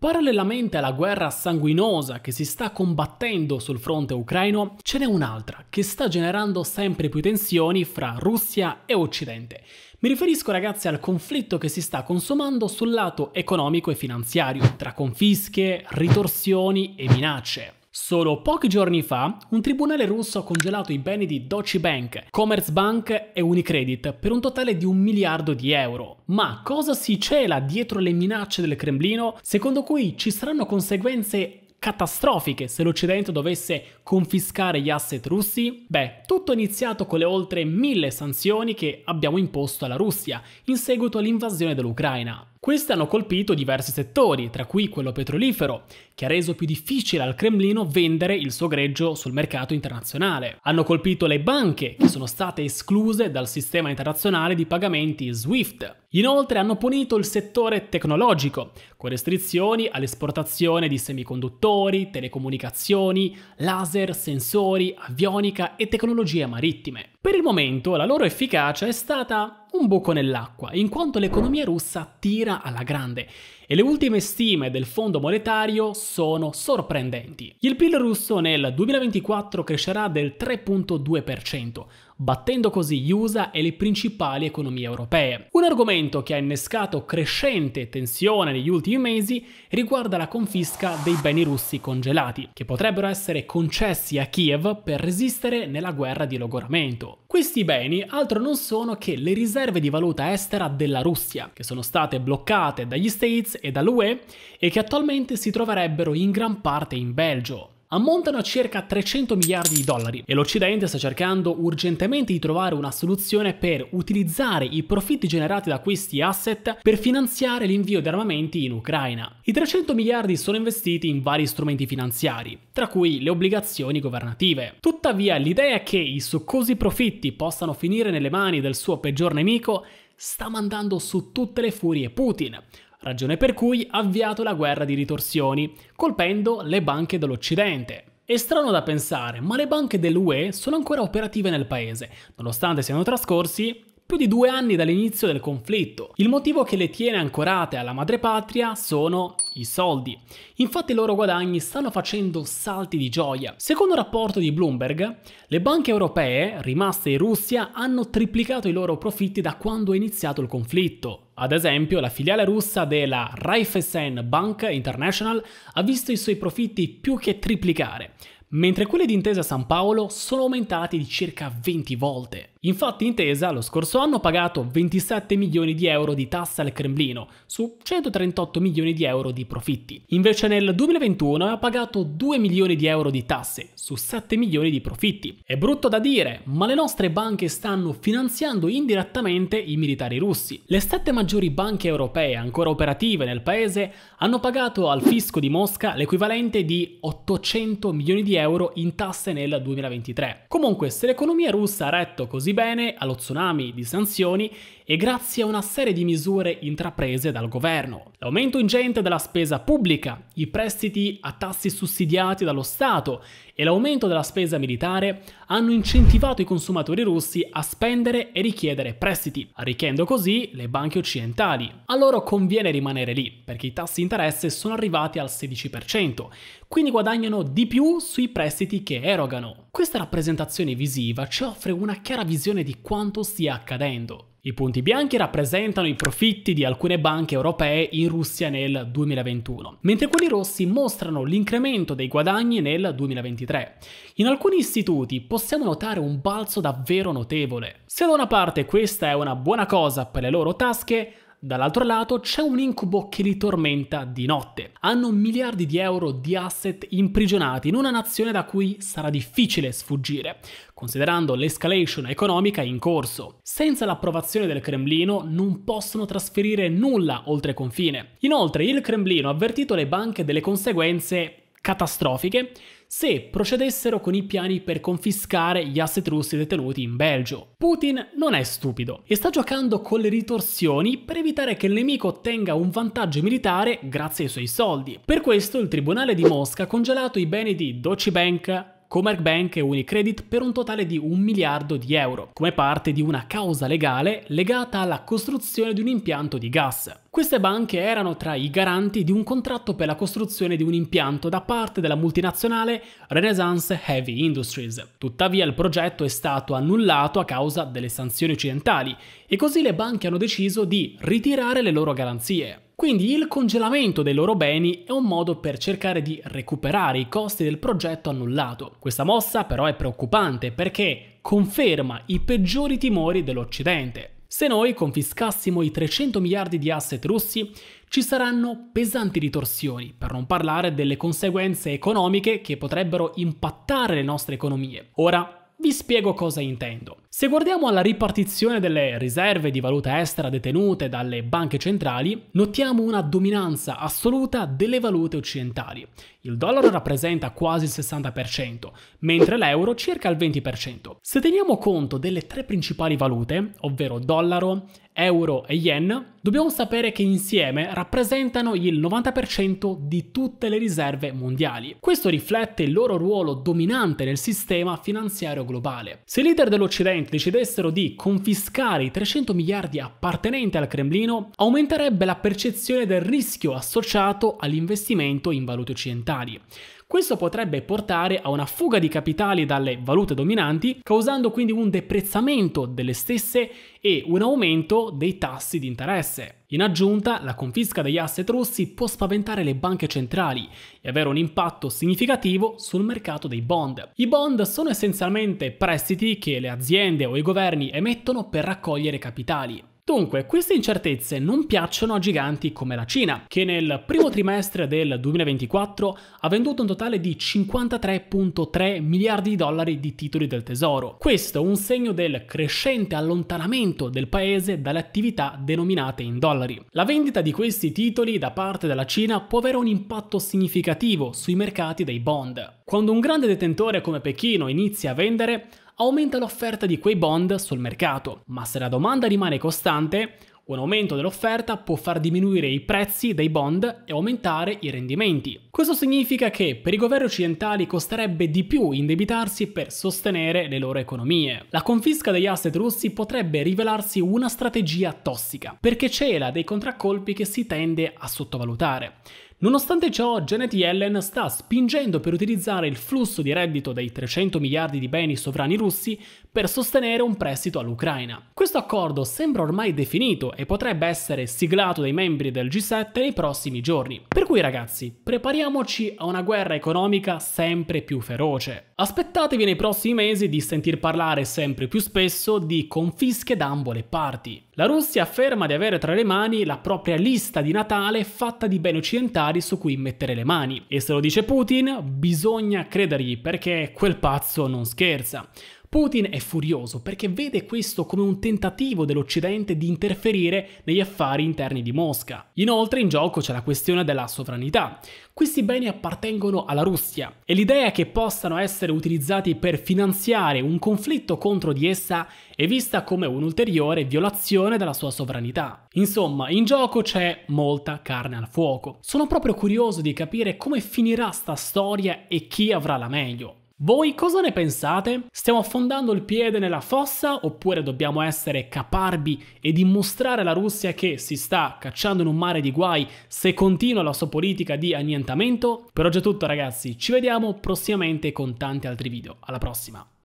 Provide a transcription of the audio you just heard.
Parallelamente alla guerra sanguinosa che si sta combattendo sul fronte ucraino, ce n'è un'altra che sta generando sempre più tensioni fra Russia e Occidente. Mi riferisco ragazzi al conflitto che si sta consumando sul lato economico e finanziario, tra confische, ritorsioni e minacce. Solo pochi giorni fa, un tribunale russo ha congelato i beni di Deutsche Bank, Commerzbank e Unicredit per un totale di un miliardo di euro. Ma cosa si cela dietro le minacce del Cremlino, secondo cui ci saranno conseguenze catastrofiche se l'Occidente dovesse confiscare gli asset russi? Beh, tutto è iniziato con le oltre mille sanzioni che abbiamo imposto alla Russia in seguito all'invasione dell'Ucraina. Queste hanno colpito diversi settori, tra cui quello petrolifero, che ha reso più difficile al Cremlino vendere il suo greggio sul mercato internazionale. Hanno colpito le banche, che sono state escluse dal sistema internazionale di pagamenti SWIFT. Inoltre hanno punito il settore tecnologico, con restrizioni all'esportazione di semiconduttori, telecomunicazioni, laser, sensori, avionica e tecnologie marittime. Per il momento la loro efficacia è stata un buco nell'acqua, in quanto l'economia russa tira alla grande e le ultime stime del Fondo Monetario sono sorprendenti. Il PIL russo nel 2024 crescerà del 3.2%, battendo così gli USA e le principali economie europee. Un argomento che ha innescato crescente tensione negli ultimi mesi riguarda la confisca dei beni russi congelati, che potrebbero essere concessi a Kiev per resistere nella guerra di logoramento. Questi beni altro non sono che le riserve di valuta estera della Russia, che sono state bloccate dagli States e dall'UE e che attualmente si troverebbero in gran parte in Belgio ammontano a circa 300 miliardi di dollari e l'Occidente sta cercando urgentemente di trovare una soluzione per utilizzare i profitti generati da questi asset per finanziare l'invio di armamenti in Ucraina. I 300 miliardi sono investiti in vari strumenti finanziari, tra cui le obbligazioni governative. Tuttavia l'idea che i succosi profitti possano finire nelle mani del suo peggior nemico sta mandando su tutte le furie Putin, ragione per cui ha avviato la guerra di ritorsioni, colpendo le banche dell'Occidente. È strano da pensare, ma le banche dell'UE sono ancora operative nel paese, nonostante siano trascorsi più di due anni dall'inizio del conflitto. Il motivo che le tiene ancorate alla madrepatria sono i soldi. Infatti i loro guadagni stanno facendo salti di gioia. Secondo un rapporto di Bloomberg, le banche europee rimaste in Russia hanno triplicato i loro profitti da quando è iniziato il conflitto. Ad esempio, la filiale russa della Raiffeisen Bank International ha visto i suoi profitti più che triplicare, mentre quelli di Intesa San Paolo sono aumentati di circa 20 volte. Infatti Intesa lo scorso anno ha pagato 27 milioni di euro di tasse al Cremlino su 138 milioni di euro di profitti. Invece nel 2021 ha pagato 2 milioni di euro di tasse su 7 milioni di profitti. È brutto da dire, ma le nostre banche stanno finanziando indirettamente i militari russi. Le sette maggiori banche europee ancora operative nel paese hanno pagato al fisco di Mosca l'equivalente di 800 milioni di euro in tasse nel 2023. Comunque, se l'economia russa ha retto così così bene, allo tsunami di sanzioni e grazie a una serie di misure intraprese dal governo. L'aumento ingente della spesa pubblica, i prestiti a tassi sussidiati dallo Stato e l'aumento della spesa militare hanno incentivato i consumatori russi a spendere e richiedere prestiti, arricchendo così le banche occidentali. A loro conviene rimanere lì, perché i tassi di interesse sono arrivati al 16%, quindi guadagnano di più sui prestiti che erogano. Questa rappresentazione visiva ci offre una chiara visione di quanto stia accadendo. I punti bianchi rappresentano i profitti di alcune banche europee in Russia nel 2021, mentre quelli rossi mostrano l'incremento dei guadagni nel 2023. In alcuni istituti possiamo notare un balzo davvero notevole. Se da una parte questa è una buona cosa per le loro tasche, Dall'altro lato c'è un incubo che li tormenta di notte. Hanno miliardi di euro di asset imprigionati in una nazione da cui sarà difficile sfuggire, considerando l'escalation economica in corso. Senza l'approvazione del Cremlino non possono trasferire nulla oltre confine. Inoltre il Cremlino ha avvertito le banche delle conseguenze catastrofiche se procedessero con i piani per confiscare gli asset russi detenuti in Belgio. Putin non è stupido e sta giocando con le ritorsioni per evitare che il nemico ottenga un vantaggio militare grazie ai suoi soldi. Per questo il tribunale di Mosca ha congelato i beni di Deutsche Bank, Comerbank e Unicredit per un totale di un miliardo di euro, come parte di una causa legale legata alla costruzione di un impianto di gas. Queste banche erano tra i garanti di un contratto per la costruzione di un impianto da parte della multinazionale Renaissance Heavy Industries. Tuttavia il progetto è stato annullato a causa delle sanzioni occidentali e così le banche hanno deciso di ritirare le loro garanzie. Quindi il congelamento dei loro beni è un modo per cercare di recuperare i costi del progetto annullato. Questa mossa però è preoccupante perché conferma i peggiori timori dell'Occidente. Se noi confiscassimo i 300 miliardi di asset russi, ci saranno pesanti ritorsioni, per non parlare delle conseguenze economiche che potrebbero impattare le nostre economie. Ora, vi spiego cosa intendo. Se guardiamo alla ripartizione delle riserve di valuta estera detenute dalle banche centrali, notiamo una dominanza assoluta delle valute occidentali. Il dollaro rappresenta quasi il 60%, mentre l'euro circa il 20%. Se teniamo conto delle tre principali valute, ovvero dollaro, euro e yen, dobbiamo sapere che insieme rappresentano il 90% di tutte le riserve mondiali. Questo riflette il loro ruolo dominante nel sistema finanziario globale. Se i leader dell'Occidente decidessero di confiscare i 300 miliardi appartenenti al Cremlino, aumenterebbe la percezione del rischio associato all'investimento in valute occidentali. Questo potrebbe portare a una fuga di capitali dalle valute dominanti, causando quindi un deprezzamento delle stesse e un aumento dei tassi di interesse. In aggiunta, la confisca degli asset russi può spaventare le banche centrali e avere un impatto significativo sul mercato dei bond. I bond sono essenzialmente prestiti che le aziende o i governi emettono per raccogliere capitali. Dunque, queste incertezze non piacciono a giganti come la Cina, che nel primo trimestre del 2024 ha venduto un totale di 53.3 miliardi di dollari di titoli del tesoro. Questo è un segno del crescente allontanamento del paese dalle attività denominate in dollari. La vendita di questi titoli da parte della Cina può avere un impatto significativo sui mercati dei bond. Quando un grande detentore come Pechino inizia a vendere, aumenta l'offerta di quei bond sul mercato, ma se la domanda rimane costante, un aumento dell'offerta può far diminuire i prezzi dei bond e aumentare i rendimenti. Questo significa che per i governi occidentali costerebbe di più indebitarsi per sostenere le loro economie. La confisca degli asset russi potrebbe rivelarsi una strategia tossica, perché cela dei contraccolpi che si tende a sottovalutare. Nonostante ciò, Janet Yellen sta spingendo per utilizzare il flusso di reddito dei 300 miliardi di beni sovrani russi per sostenere un prestito all'Ucraina. Questo accordo sembra ormai definito e potrebbe essere siglato dai membri del G7 nei prossimi giorni. Per cui ragazzi, prepariamoci a una guerra economica sempre più feroce. Aspettatevi nei prossimi mesi di sentir parlare sempre più spesso di confische da ambo le parti. La Russia afferma di avere tra le mani la propria lista di Natale fatta di beni occidentali su cui mettere le mani. E se lo dice Putin, bisogna credergli perché quel pazzo non scherza. Putin è furioso perché vede questo come un tentativo dell'Occidente di interferire negli affari interni di Mosca. Inoltre in gioco c'è la questione della sovranità. Questi beni appartengono alla Russia e l'idea che possano essere utilizzati per finanziare un conflitto contro di essa è vista come un'ulteriore violazione della sua sovranità. Insomma, in gioco c'è molta carne al fuoco. Sono proprio curioso di capire come finirà sta storia e chi avrà la meglio. Voi cosa ne pensate? Stiamo affondando il piede nella fossa oppure dobbiamo essere caparbi e dimostrare alla Russia che si sta cacciando in un mare di guai se continua la sua politica di annientamento? Per oggi è tutto ragazzi, ci vediamo prossimamente con tanti altri video. Alla prossima!